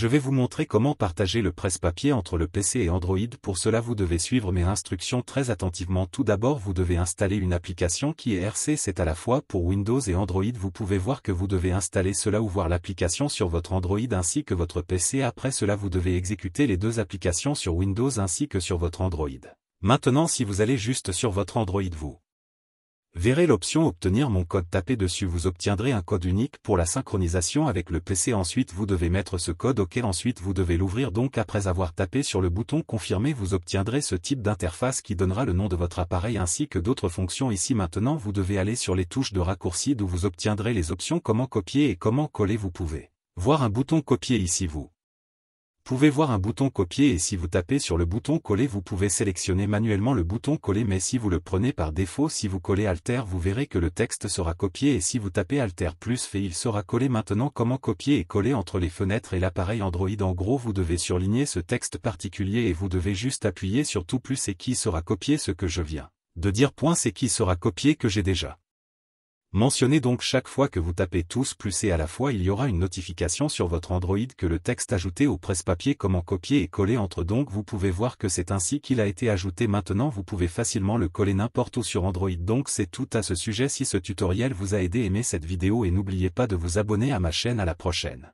Je vais vous montrer comment partager le presse-papier entre le PC et Android. Pour cela vous devez suivre mes instructions très attentivement. Tout d'abord vous devez installer une application qui est RC, c'est à la fois pour Windows et Android. Vous pouvez voir que vous devez installer cela ou voir l'application sur votre Android ainsi que votre PC. Après cela vous devez exécuter les deux applications sur Windows ainsi que sur votre Android. Maintenant si vous allez juste sur votre Android vous Verrez l'option Obtenir mon code tapez dessus vous obtiendrez un code unique pour la synchronisation avec le PC ensuite vous devez mettre ce code OK ensuite vous devez l'ouvrir donc après avoir tapé sur le bouton Confirmer vous obtiendrez ce type d'interface qui donnera le nom de votre appareil ainsi que d'autres fonctions ici maintenant vous devez aller sur les touches de raccourci d'où vous obtiendrez les options comment copier et comment coller vous pouvez voir un bouton copier ici vous vous pouvez voir un bouton copier et si vous tapez sur le bouton coller vous pouvez sélectionner manuellement le bouton coller mais si vous le prenez par défaut si vous collez alter vous verrez que le texte sera copié et si vous tapez alter plus fait il sera collé maintenant comment copier et coller entre les fenêtres et l'appareil Android en gros vous devez surligner ce texte particulier et vous devez juste appuyer sur tout plus et qui sera copié ce que je viens de dire point c'est qui sera copié que j'ai déjà Mentionnez donc chaque fois que vous tapez tous plus et à la fois il y aura une notification sur votre Android que le texte ajouté au presse-papier comment copier et coller entre donc vous pouvez voir que c'est ainsi qu'il a été ajouté maintenant vous pouvez facilement le coller n'importe où sur Android donc c'est tout à ce sujet si ce tutoriel vous a aidé aimez cette vidéo et n'oubliez pas de vous abonner à ma chaîne à la prochaine.